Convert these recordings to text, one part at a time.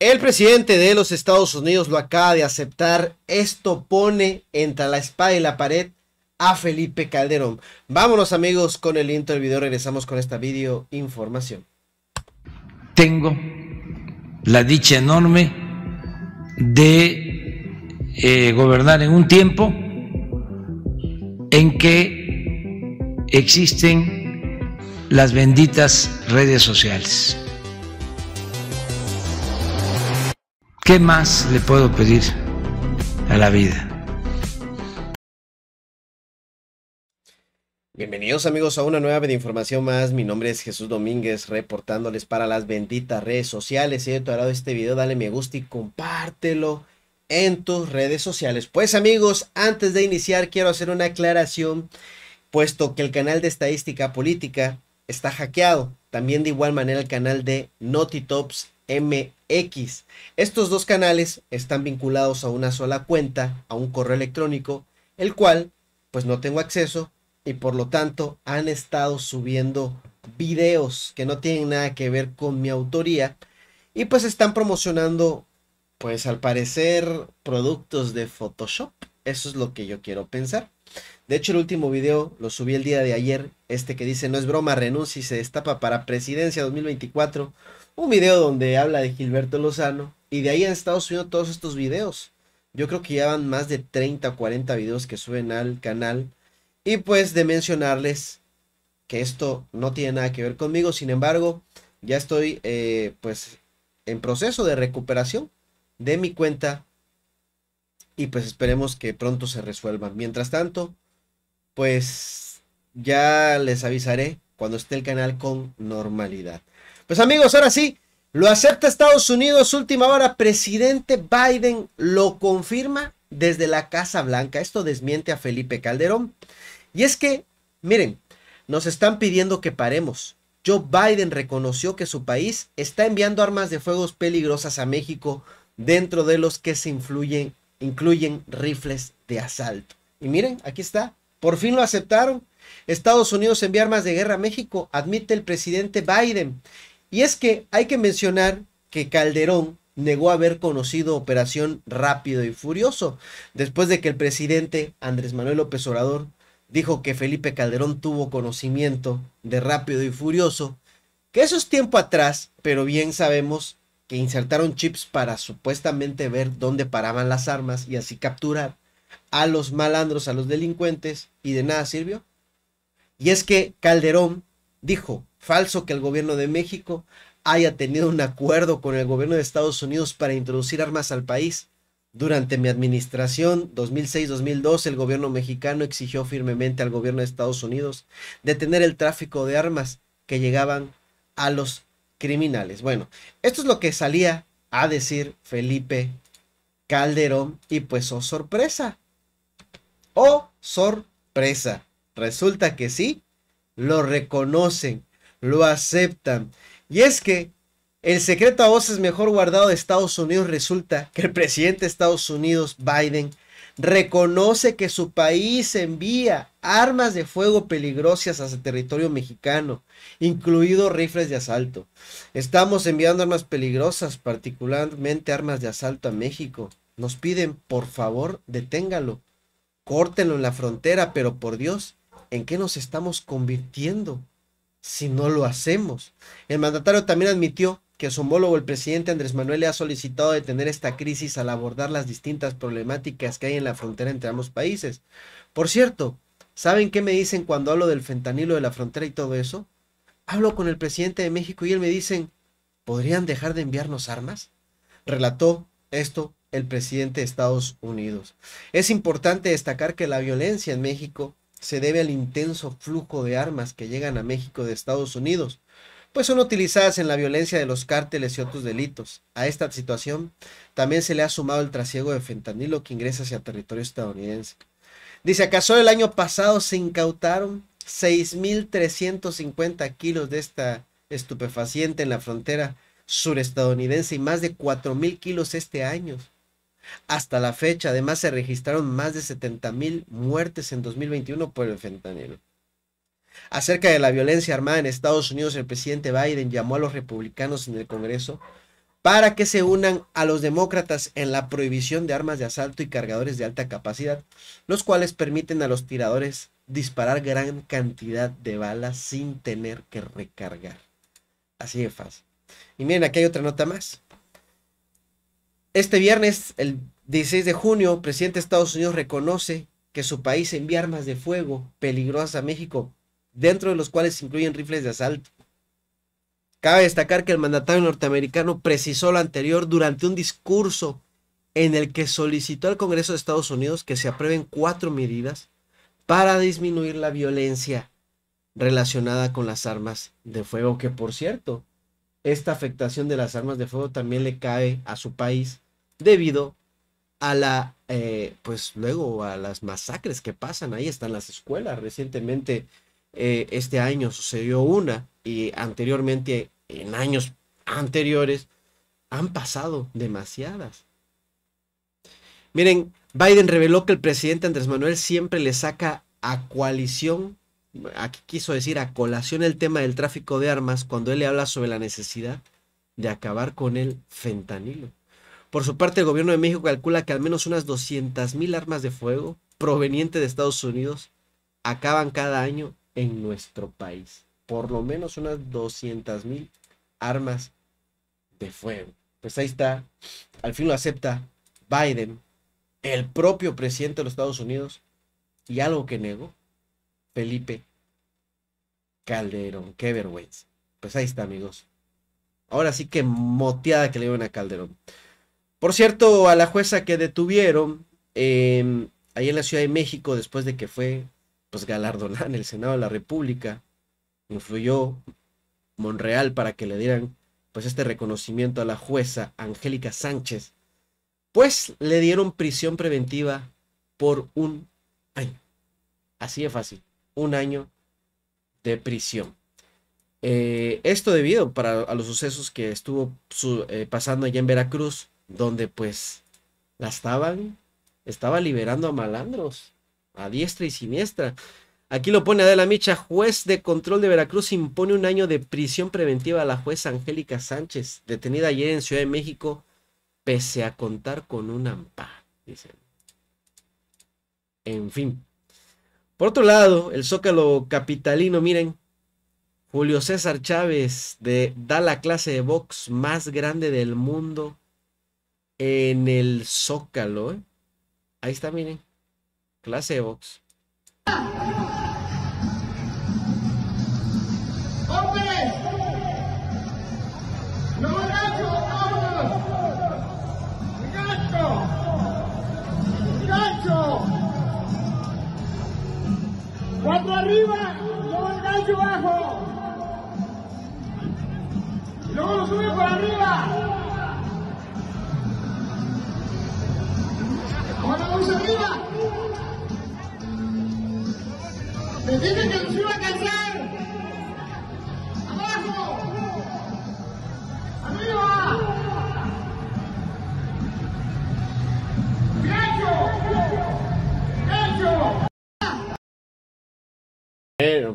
El presidente de los Estados Unidos lo acaba de aceptar. Esto pone entre la espada y la pared a Felipe Calderón. Vámonos amigos con el intro del video. Regresamos con esta video información. Tengo la dicha enorme de eh, gobernar en un tiempo en que existen las benditas redes sociales ¿Qué más le puedo pedir a la vida? Bienvenidos amigos a una nueva de información más. Mi nombre es Jesús Domínguez, reportándoles para las benditas redes sociales. Si te ha gustado este video, dale me gusta y compártelo en tus redes sociales. Pues amigos, antes de iniciar quiero hacer una aclaración, puesto que el canal de estadística política está hackeado. También de igual manera el canal de NotiTops MX. Estos dos canales están vinculados a una sola cuenta, a un correo electrónico, el cual pues no tengo acceso y por lo tanto han estado subiendo videos que no tienen nada que ver con mi autoría y pues están promocionando pues al parecer productos de Photoshop eso es lo que yo quiero pensar. De hecho, el último video lo subí el día de ayer, este que dice, no es broma, renuncia y se destapa para presidencia 2024. Un video donde habla de Gilberto Lozano y de ahí han estado subiendo todos estos videos. Yo creo que ya van más de 30 o 40 videos que suben al canal. Y pues de mencionarles que esto no tiene nada que ver conmigo, sin embargo, ya estoy eh, pues en proceso de recuperación de mi cuenta y pues esperemos que pronto se resuelvan. Mientras tanto, pues ya les avisaré cuando esté el canal con normalidad. Pues amigos, ahora sí, lo acepta Estados Unidos, última hora, presidente Biden lo confirma desde la Casa Blanca. Esto desmiente a Felipe Calderón. Y es que, miren, nos están pidiendo que paremos. Joe Biden reconoció que su país está enviando armas de fuego peligrosas a México dentro de los que se influyen incluyen rifles de asalto. Y miren, aquí está, por fin lo aceptaron. Estados Unidos envía armas de guerra a México, admite el presidente Biden. Y es que hay que mencionar que Calderón negó haber conocido Operación Rápido y Furioso, después de que el presidente Andrés Manuel López Obrador dijo que Felipe Calderón tuvo conocimiento de Rápido y Furioso, que eso es tiempo atrás, pero bien sabemos que insertaron chips para supuestamente ver dónde paraban las armas y así capturar a los malandros, a los delincuentes, y de nada sirvió. Y es que Calderón dijo, falso que el gobierno de México haya tenido un acuerdo con el gobierno de Estados Unidos para introducir armas al país. Durante mi administración 2006 2002 el gobierno mexicano exigió firmemente al gobierno de Estados Unidos detener el tráfico de armas que llegaban a los criminales. Bueno, esto es lo que salía a decir Felipe Calderón y pues oh sorpresa. Oh sorpresa. Resulta que sí, lo reconocen, lo aceptan. Y es que el secreto a voces mejor guardado de Estados Unidos resulta que el presidente de Estados Unidos, Biden, reconoce que su país envía armas de fuego peligrosas hacia territorio mexicano, incluidos rifles de asalto. Estamos enviando armas peligrosas, particularmente armas de asalto a México. Nos piden, por favor, deténgalo, córtenlo en la frontera, pero por Dios, ¿en qué nos estamos convirtiendo si no lo hacemos? El mandatario también admitió que su homólogo el presidente Andrés Manuel le ha solicitado detener esta crisis al abordar las distintas problemáticas que hay en la frontera entre ambos países. Por cierto, ¿saben qué me dicen cuando hablo del fentanilo de la frontera y todo eso? Hablo con el presidente de México y él me dicen, ¿podrían dejar de enviarnos armas? Relató esto el presidente de Estados Unidos. Es importante destacar que la violencia en México se debe al intenso flujo de armas que llegan a México de Estados Unidos pues son utilizadas en la violencia de los cárteles y otros delitos. A esta situación también se le ha sumado el trasiego de fentanilo que ingresa hacia territorio estadounidense. Dice, ¿acaso el año pasado se incautaron 6.350 kilos de esta estupefaciente en la frontera surestadounidense y más de 4.000 kilos este año? Hasta la fecha, además, se registraron más de 70.000 muertes en 2021 por el fentanilo. Acerca de la violencia armada en Estados Unidos, el presidente Biden llamó a los republicanos en el Congreso para que se unan a los demócratas en la prohibición de armas de asalto y cargadores de alta capacidad, los cuales permiten a los tiradores disparar gran cantidad de balas sin tener que recargar. Así de fácil. Y miren, aquí hay otra nota más. Este viernes, el 16 de junio, el presidente de Estados Unidos reconoce que su país envía armas de fuego peligrosas a México dentro de los cuales se incluyen rifles de asalto. Cabe destacar que el mandatario norteamericano precisó lo anterior durante un discurso en el que solicitó al Congreso de Estados Unidos que se aprueben cuatro medidas para disminuir la violencia relacionada con las armas de fuego, que por cierto, esta afectación de las armas de fuego también le cae a su país debido a la, eh, pues luego a las masacres que pasan, ahí están las escuelas, recientemente eh, este año sucedió una y anteriormente, en años anteriores, han pasado demasiadas. Miren, Biden reveló que el presidente Andrés Manuel siempre le saca a coalición, aquí quiso decir a colación el tema del tráfico de armas cuando él le habla sobre la necesidad de acabar con el fentanilo. Por su parte, el gobierno de México calcula que al menos unas 200.000 armas de fuego provenientes de Estados Unidos acaban cada año en nuestro país. Por lo menos unas mil. armas de fuego. Pues ahí está. Al fin lo acepta Biden, el propio presidente de los Estados Unidos, y algo que negó, Felipe Calderón. Qué vergüenza. Pues ahí está, amigos. Ahora sí que moteada que le dieron a Calderón. Por cierto, a la jueza que detuvieron em, ahí en la Ciudad de México, después de que fue pues galardonada en el Senado de la República, influyó Monreal para que le dieran pues este reconocimiento a la jueza Angélica Sánchez, pues le dieron prisión preventiva por un año. Así de fácil, un año de prisión. Eh, esto debido para, a los sucesos que estuvo eh, pasando allá en Veracruz, donde pues la estaban, estaba liberando a malandros a diestra y siniestra. Aquí lo pone Adela Micha, juez de control de Veracruz impone un año de prisión preventiva a la jueza Angélica Sánchez, detenida ayer en Ciudad de México, pese a contar con un amparo, dicen. En fin. Por otro lado, el Zócalo capitalino, miren, Julio César Chávez de, da la clase de box más grande del mundo en el Zócalo. ¿eh? Ahí está, miren clase Vox.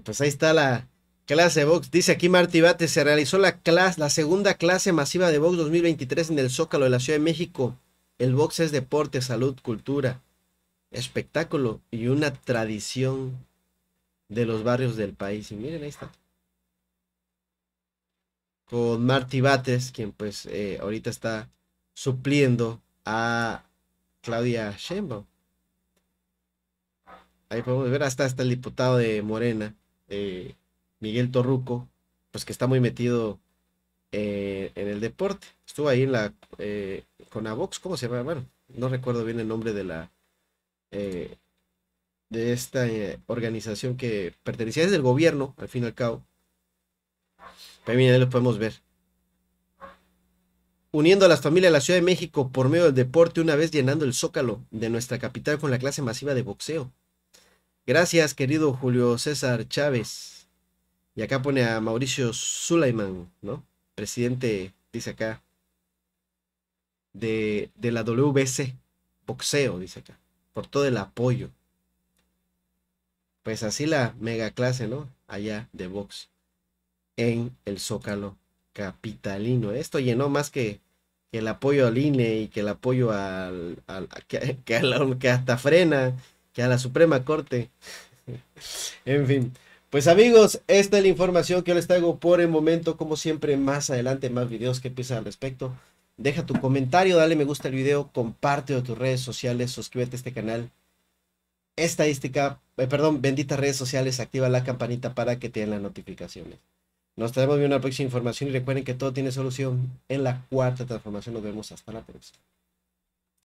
pues ahí está la clase de box. Dice aquí Marti Bate, se realizó la, clase, la segunda clase masiva de box 2023 en el Zócalo de la Ciudad de México. El box es deporte, salud, cultura, espectáculo y una tradición de los barrios del país. Y miren, ahí está. Con Marti Bates, quien pues eh, ahorita está supliendo a Claudia Sheinbaum. Ahí podemos ver hasta, hasta el diputado de Morena. Eh, Miguel Torruco, pues que está muy metido eh, en el deporte. Estuvo ahí en la eh, ¿cómo se llama? Bueno, no recuerdo bien el nombre de la eh, de esta organización que pertenecía desde el gobierno, al fin y al cabo. ahí lo podemos ver. Uniendo a las familias de la Ciudad de México por medio del deporte, una vez llenando el zócalo de nuestra capital con la clase masiva de boxeo. Gracias, querido Julio César Chávez. Y acá pone a Mauricio Sulaiman, ¿no? Presidente, dice acá, de, la WBC, boxeo, dice acá, por todo el apoyo. Pues así la mega clase, ¿no? Allá de box, en el Zócalo capitalino. Esto llenó más que, el apoyo al INE y que el apoyo al, que, que hasta frena que a la Suprema Corte. en fin. Pues amigos, esta es la información que les traigo por el momento. Como siempre, más adelante, más videos que empiezan al respecto. Deja tu comentario, dale me gusta al video, comparte tus redes sociales, suscríbete a este canal. Estadística, eh, perdón, benditas redes sociales, activa la campanita para que te den las notificaciones. Nos traemos bien una próxima información y recuerden que todo tiene solución en la cuarta transformación. Nos vemos hasta la próxima.